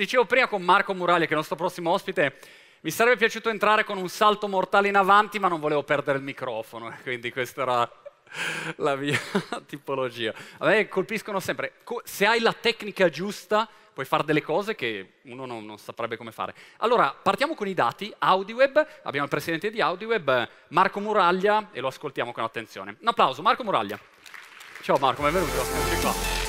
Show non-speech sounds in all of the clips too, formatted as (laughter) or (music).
dicevo prima con Marco Muraglia, che è il nostro prossimo ospite, mi sarebbe piaciuto entrare con un salto mortale in avanti, ma non volevo perdere il microfono, eh, quindi questa era la mia (laughs) tipologia. A me colpiscono sempre, se hai la tecnica giusta puoi fare delle cose che uno non, non saprebbe come fare. Allora, partiamo con i dati. AudiWeb, abbiamo il presidente di AudiWeb, Marco Muraglia, e lo ascoltiamo con attenzione. Un applauso, Marco Muraglia. Ciao Marco, benvenuto. Eccoci qua.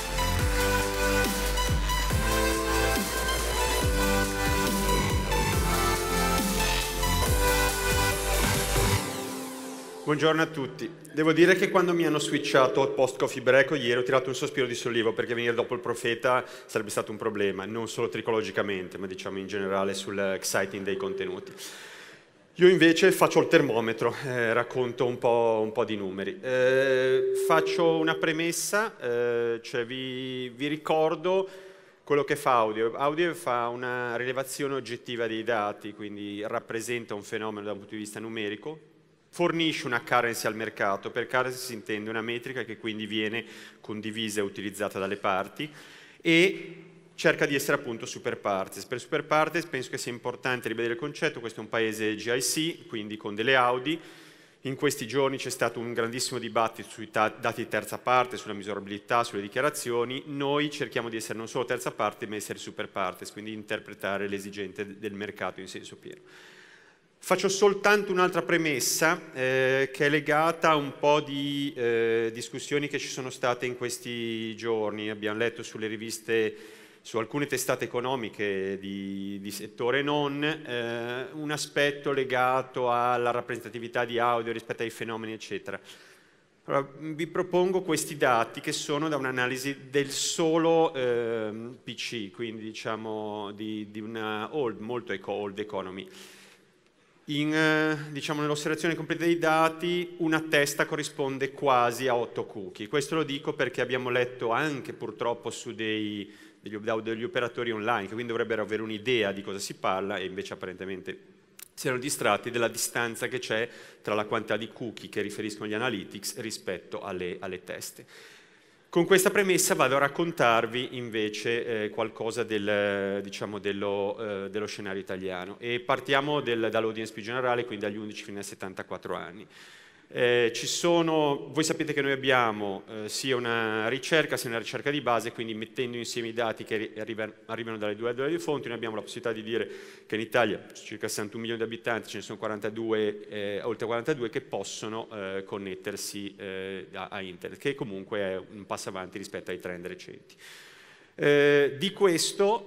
Buongiorno a tutti. Devo dire che quando mi hanno switchato post coffee break ieri ho tirato un sospiro di sollievo perché venire dopo il profeta sarebbe stato un problema, non solo tricologicamente, ma diciamo in generale sul exciting dei contenuti. Io invece faccio il termometro, eh, racconto un po', un po', di numeri. Eh, faccio una premessa, eh, cioè vi, vi ricordo quello che fa Audio. Audio fa una rilevazione oggettiva dei dati, quindi rappresenta un fenomeno da un punto di vista numerico, fornisce una currency al mercato, per currency si intende una metrica che quindi viene condivisa e utilizzata dalle parti e cerca di essere appunto super partes. Per super partes penso che sia importante rivedere il concetto, questo è un paese GIC, quindi con delle Audi, in questi giorni c'è stato un grandissimo dibattito sui dati di terza parte, sulla misurabilità, sulle dichiarazioni. Noi cerchiamo di essere non solo terza parte, ma essere super partes, quindi interpretare le esigenze del mercato in senso pieno. Faccio soltanto un'altra premessa eh, che è legata a un po' di eh, discussioni che ci sono state in questi giorni. Abbiamo letto sulle riviste, su alcune testate economiche di, di settore non, eh, un aspetto legato alla rappresentatività di audio rispetto ai fenomeni, eccetera. Allora, vi propongo questi dati che sono da un'analisi del solo ehm, PC, quindi diciamo di, di una old, molto eco, old economy in, eh, diciamo, nell'osservazione completa dei dati una testa corrisponde quasi a 8 cookie. Questo lo dico perché abbiamo letto anche purtroppo su dei, degli, degli operatori online che quindi dovrebbero avere un'idea di cosa si parla e invece apparentemente si erano distratti della distanza che c'è tra la quantità di cookie che riferiscono gli analytics rispetto alle, alle teste. Con questa premessa vado a raccontarvi invece eh, qualcosa del, eh, diciamo, dello, eh, dello, scenario italiano e partiamo del, dall'audience più generale, quindi dagli 11 fino ai 74 anni. Eh, sono, voi sapete che noi abbiamo eh, sia una ricerca sia una ricerca di base, quindi mettendo insieme i dati che arrivano, arrivano dalle due, dalle due fonti, noi abbiamo la possibilità di dire che in Italia circa 61 milioni di abitanti, ce ne sono 42, eh, oltre 42 che possono eh, connettersi eh, a, a, internet, che comunque è un passo avanti rispetto ai trend recenti. Eh, di questo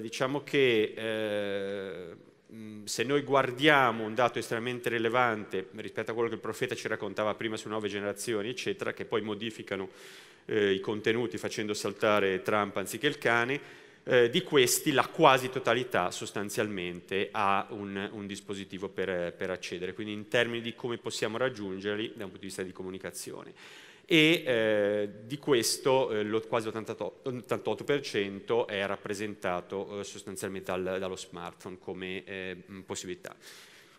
diciamo che se noi guardiamo un dato estremamente rilevante rispetto a quello che il profeta ci raccontava prima su nuove generazioni, eccetera, che poi modificano eh, i contenuti facendo saltare Trump anziché il cane, eh, di questi la quasi totalità sostanzialmente ha un, un dispositivo per, per accedere, quindi in termini di come possiamo raggiungerli da un punto di vista di comunicazione e eh, di questo eh, lo, quasi l'88% è rappresentato eh, sostanzialmente dal, dallo smartphone come eh, possibilità.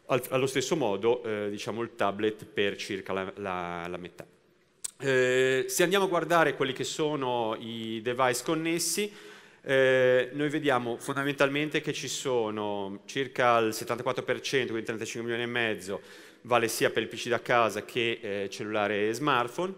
Al, allo stesso modo eh, diciamo il tablet per circa la, la, la metà. Eh, se andiamo a guardare quelli che sono i device connessi, eh, noi vediamo fondamentalmente che ci sono circa il 74%, quindi 35 milioni e mezzo, vale sia per il PC da casa che eh, cellulare e smartphone,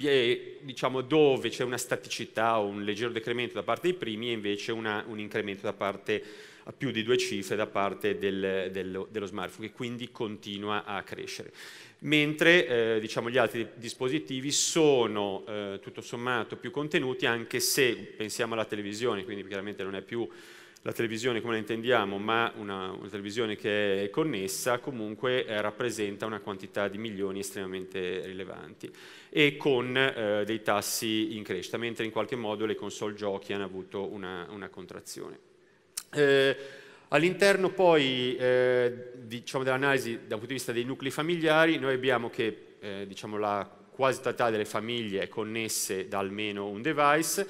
eh, diciamo, dove c'è una staticità o un leggero decremento da parte dei primi e invece una, un incremento da parte a più di due cifre da parte del, del, dello smartphone che quindi continua a crescere. Mentre eh, diciamo, gli altri dispositivi sono eh, tutto sommato più contenuti anche se pensiamo alla televisione, quindi chiaramente non è più la televisione come la intendiamo, ma una, una televisione che è connessa, comunque eh, rappresenta una quantità di milioni estremamente rilevanti e con eh, dei tassi in crescita, mentre in qualche modo le console giochi hanno avuto una, una contrazione. Eh, All'interno poi eh, diciamo dell'analisi dal punto di vista dei nuclei familiari, noi abbiamo che eh, diciamo, la quasi totalità delle famiglie è connesse da almeno un device,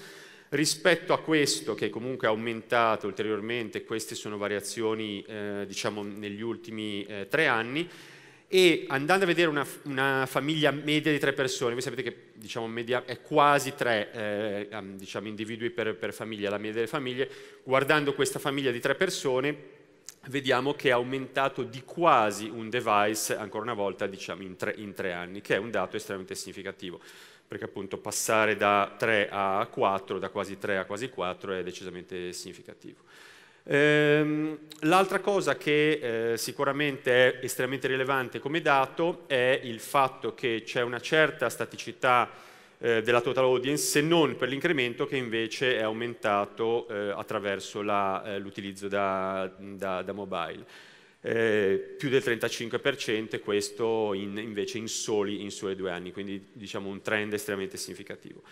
Rispetto a questo, che comunque è aumentato ulteriormente, queste sono variazioni eh, diciamo negli ultimi eh, tre anni, e andando a vedere una, una, famiglia media di tre persone, voi sapete che diciamo, media, è quasi tre eh, diciamo, individui per, per famiglia, la media delle famiglie, guardando questa famiglia di tre persone vediamo che è aumentato di quasi un device, ancora una volta diciamo in tre, in tre anni, che è un dato estremamente significativo perché appunto passare da 3 a 4, da quasi 3 a quasi 4 è decisamente significativo. Ehm, l'altra cosa che eh, sicuramente è estremamente rilevante come dato è il fatto che c'è una certa staticità eh, della total audience se non per l'incremento che invece è aumentato eh, attraverso la, eh, l'utilizzo da, da, da mobile. Eh, più del 35%, questo in, invece in soli, in soli, due anni, quindi diciamo un trend estremamente significativo.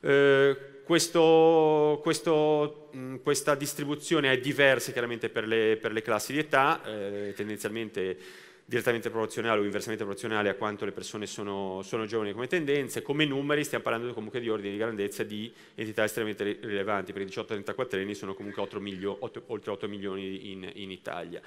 Eh, questo, questo, mh, mm, questa distribuzione è diversa chiaramente per le, per le classi di età, eh, tendenzialmente direttamente proporzionale o inversamente proporzionale a quanto le persone sono, sono, giovani come tendenze, come numeri stiamo parlando comunque di ordini di grandezza di entità estremamente rilevanti, per i 18-34 anni sono comunque 8 milio, 8, oltre 8 milioni in, in Italia.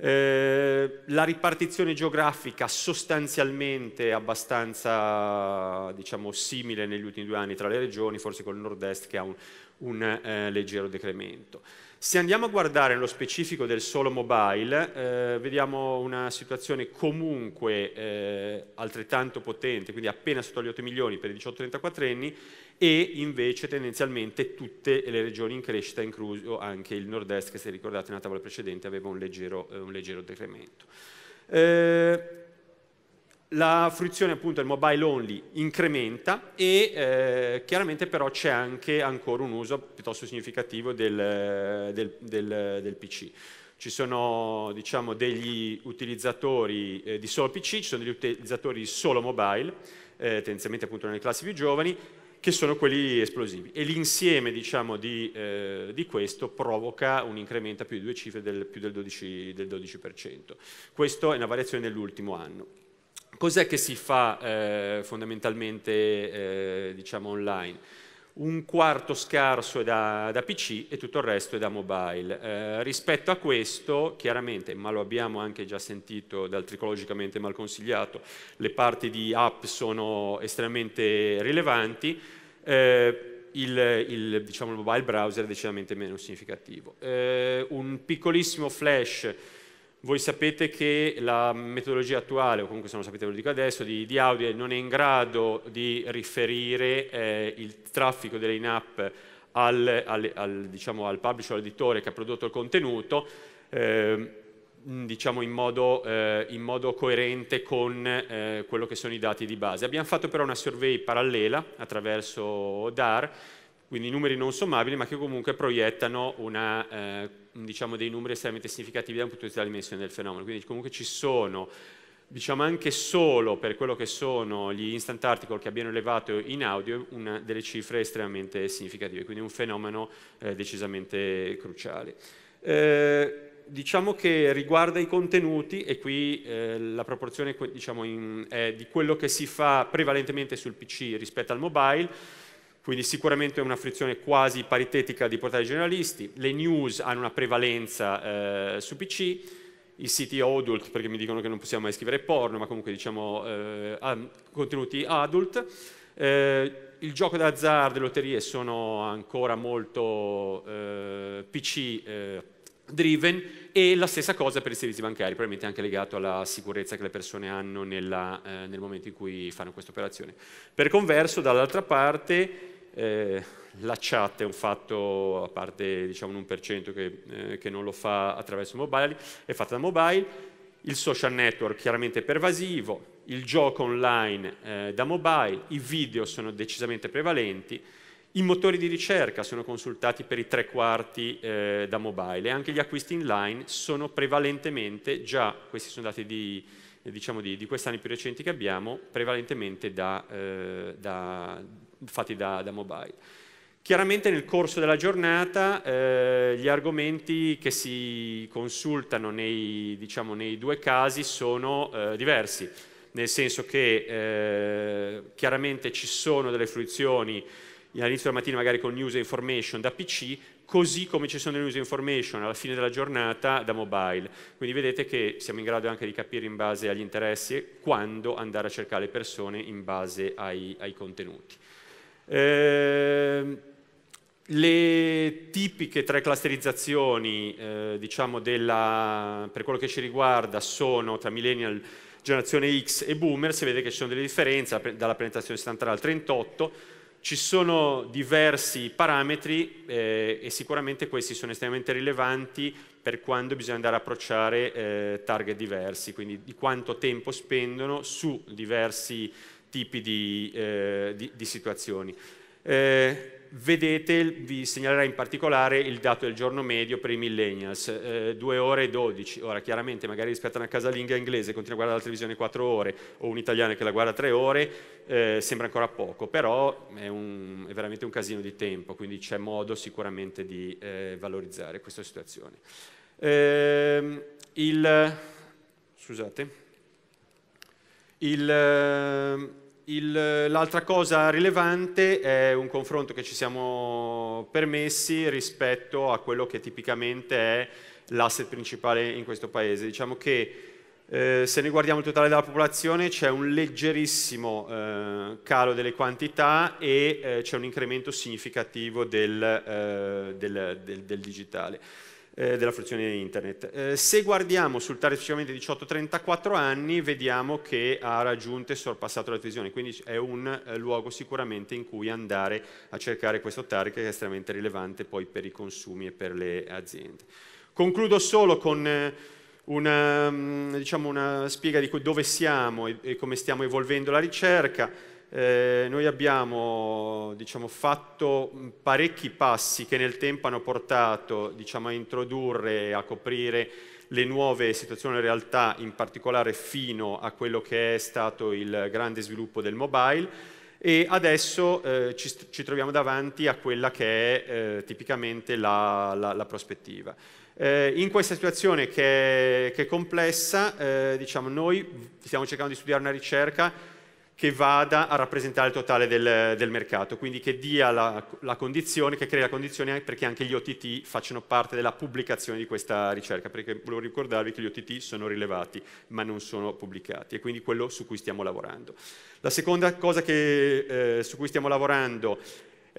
Eh, la ripartizione geografica sostanzialmente abbastanza diciamo, simile negli ultimi due anni tra le regioni, forse con il nord-est che ha un, un eh, leggero decremento. Se andiamo a guardare nello specifico del solo mobile, eh, vediamo una situazione comunque eh, altrettanto potente, quindi appena sotto gli 8 milioni per i 18-34 anni e invece tendenzialmente tutte le regioni in crescita, incluso anche il nord-est che se ricordate nella tavola precedente aveva un leggero, eh, un leggero decremento. Eh, la fruizione appunto del mobile only incrementa e eh, chiaramente però c'è anche ancora un uso piuttosto significativo del, eh, del, del, eh, del PC. Ci sono diciamo, degli utilizzatori eh, di solo PC, ci sono degli utilizzatori di solo mobile, eh, tendenzialmente appunto nelle classi più giovani, che sono quelli esplosivi. E l'insieme diciamo, di, eh, di, questo provoca un incremento a più di due cifre del, più del 12%, del 12%. Questa è una variazione dell'ultimo anno. Cos'è che si fa eh, fondamentalmente eh, diciamo online? un quarto scarso è da, da, PC e tutto il resto è da mobile. Eh, rispetto a questo, chiaramente, ma lo abbiamo anche già sentito dal tricologicamente mal consigliato, le parti di app sono estremamente rilevanti, eh, il, il, diciamo, il, mobile browser è decisamente meno significativo. Eh, un piccolissimo flash voi sapete che la metodologia attuale, o comunque se non lo sapete ve lo dico adesso, di, di Audi non è in grado di riferire eh, il traffico delle in-app al, al, al, diciamo, al publisher, all'editore che ha prodotto il contenuto, eh, diciamo in modo, eh, in modo, coerente con eh, quello che sono i dati di base. Abbiamo fatto però una survey parallela attraverso DAR quindi numeri non sommabili ma che comunque proiettano una, eh, diciamo dei numeri estremamente significativi da un punto di vista della dimensione del fenomeno, quindi comunque ci sono diciamo anche solo per quello che sono gli instant article che abbiano elevato in audio una, delle cifre estremamente significative, quindi un fenomeno eh, decisamente cruciale. Eh, diciamo che riguarda i contenuti e qui eh, la proporzione diciamo, in, è di quello che si fa prevalentemente sul PC rispetto al mobile, quindi sicuramente è una frizione quasi paritetica di portali generalisti, le news hanno una prevalenza eh, su PC, i siti adult, perché mi dicono che non possiamo mai scrivere porno, ma comunque diciamo eh, contenuti adult, eh, il gioco d'azzardo e lotterie sono ancora molto eh, PC eh, driven e la stessa cosa per i servizi bancari, probabilmente anche legato alla sicurezza che le persone hanno nella, eh, nel momento in cui fanno questa operazione. Per converso, dall'altra parte, eh, la chat è un fatto, a parte diciamo l'1% che, eh, che non lo fa attraverso mobile, è fatta da mobile, il social network chiaramente pervasivo, il gioco online eh, da mobile, i video sono decisamente prevalenti, i motori di ricerca sono consultati per i tre quarti eh, da mobile e anche gli acquisti online sono prevalentemente già, questi sono dati di, eh, diciamo di, di questi anni più recenti che abbiamo, prevalentemente da, eh, da, fatti da, da, mobile. Chiaramente nel corso della giornata eh, gli argomenti che si consultano nei, diciamo, nei due casi sono eh, diversi, nel senso che eh, chiaramente ci sono delle fruizioni all'inizio della mattina magari con news e information da PC, così come ci sono le news e information alla fine della giornata da mobile. Quindi vedete che siamo in grado anche di capire in base agli interessi quando andare a cercare le persone in base ai, ai contenuti. Eh, le tipiche tre clusterizzazioni eh, diciamo della, per quello che ci riguarda sono tra millennial, generazione X e boomer, si vede che ci sono delle differenze dalla presentazione standard al 38, ci sono diversi parametri eh, e sicuramente questi sono estremamente rilevanti per quando bisogna andare a approcciare eh, target diversi, quindi di quanto tempo spendono su diversi tipi di, eh, di, di situazioni. Eh, vedete, vi segnalerà in particolare il dato del giorno medio per i millennials, eh, 2 ore e 12. Ora, chiaramente, magari rispetto a una casalinga inglese che continua a guardare la televisione 4 ore o un italiano che la guarda 3 ore, eh, sembra ancora poco, però è, un, è, veramente un casino di tempo, quindi c'è modo sicuramente di eh, valorizzare questa situazione. Ehm, il... Scusate. Il... Ehm, l'altra cosa rilevante è un confronto che ci siamo permessi rispetto a quello che tipicamente è l'asset principale in questo paese. Diciamo che eh, se ne guardiamo il totale della popolazione c'è un leggerissimo eh, calo delle quantità e eh, c'è un incremento significativo del, eh, del, del, del digitale eh, della fruizione internet. Eh, se guardiamo sul target specificamente 18-34 anni, vediamo che ha raggiunto e sorpassato la televisione, quindi è un eh, luogo sicuramente in cui andare a cercare questo target che è estremamente rilevante poi per i consumi e per le aziende. Concludo solo con eh, una, mm, diciamo una spiega di dove siamo e, e come stiamo evolvendo la ricerca eh, noi abbiamo diciamo, fatto parecchi passi che nel tempo hanno portato diciamo, a introdurre, e a coprire le nuove situazioni e realtà, in particolare fino a quello che è stato il grande sviluppo del mobile e adesso eh, ci, ci, troviamo davanti a quella che è eh, tipicamente la, la, la prospettiva. Eh, in questa situazione che è, che è complessa, eh, diciamo, noi stiamo cercando di studiare una ricerca che vada a rappresentare il totale del, del mercato, quindi che dia la, la, condizione, che crei la condizione perché anche gli OTT facciano parte della pubblicazione di questa ricerca, perché volevo ricordarvi che gli OTT sono rilevati ma non sono pubblicati e quindi quello su cui stiamo lavorando. La seconda cosa che, eh, su cui stiamo lavorando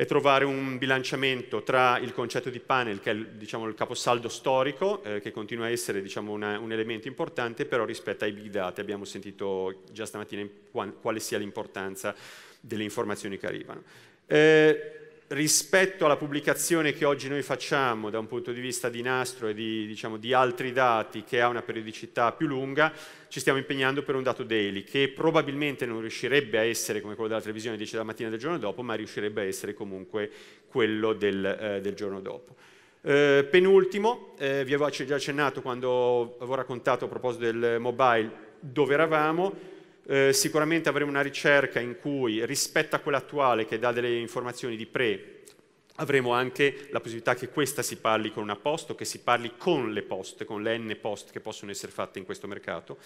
e trovare un bilanciamento tra il concetto di panel, che è diciamo, il caposaldo storico, eh, che continua a essere diciamo, una, un elemento importante, però rispetto ai big data abbiamo sentito già stamattina quale sia l'importanza delle informazioni che arrivano. Eh, rispetto alla pubblicazione che oggi noi facciamo da un punto di vista di nastro e di, diciamo, di, altri dati che ha una periodicità più lunga, ci stiamo impegnando per un dato daily che probabilmente non riuscirebbe a essere come quello della televisione 10 della mattina del giorno dopo, ma riuscirebbe a essere comunque quello del, eh, del giorno dopo. Eh, penultimo, eh, vi avevo già accennato quando avevo raccontato a proposito del mobile dove eravamo, eh, sicuramente avremo una ricerca in cui rispetto a quella attuale che dà delle informazioni di pre avremo anche la possibilità che questa si parli con una post o che si parli con le post, con le n post che possono essere fatte in questo mercato.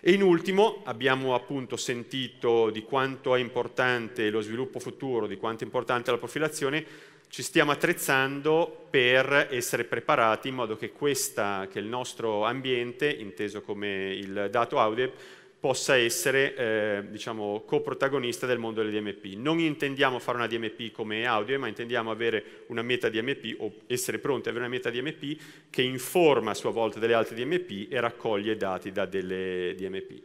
E in ultimo abbiamo appunto sentito di quanto è importante lo sviluppo futuro, di quanto è importante la profilazione, ci stiamo attrezzando per essere preparati in modo che, questa, che il nostro ambiente, inteso come il dato Audeb, possa essere eh, diciamo, coprotagonista del mondo delle DMP. Non intendiamo fare una DMP come audio, ma intendiamo avere una meta DMP o essere pronti ad avere una meta DMP che informa a sua volta delle altre DMP e raccoglie dati da delle DMP.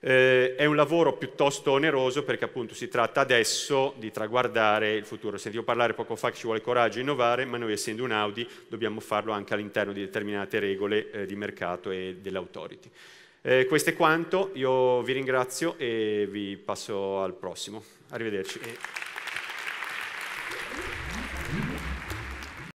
Eh, è un lavoro piuttosto oneroso perché appunto si tratta adesso di traguardare il futuro. Sentivo parlare poco fa che ci vuole coraggio a innovare, ma noi essendo un Audi dobbiamo farlo anche all'interno di determinate regole eh, di mercato e dell'autority. Eh, questo è quanto, io vi ringrazio e vi passo al prossimo. Arrivederci.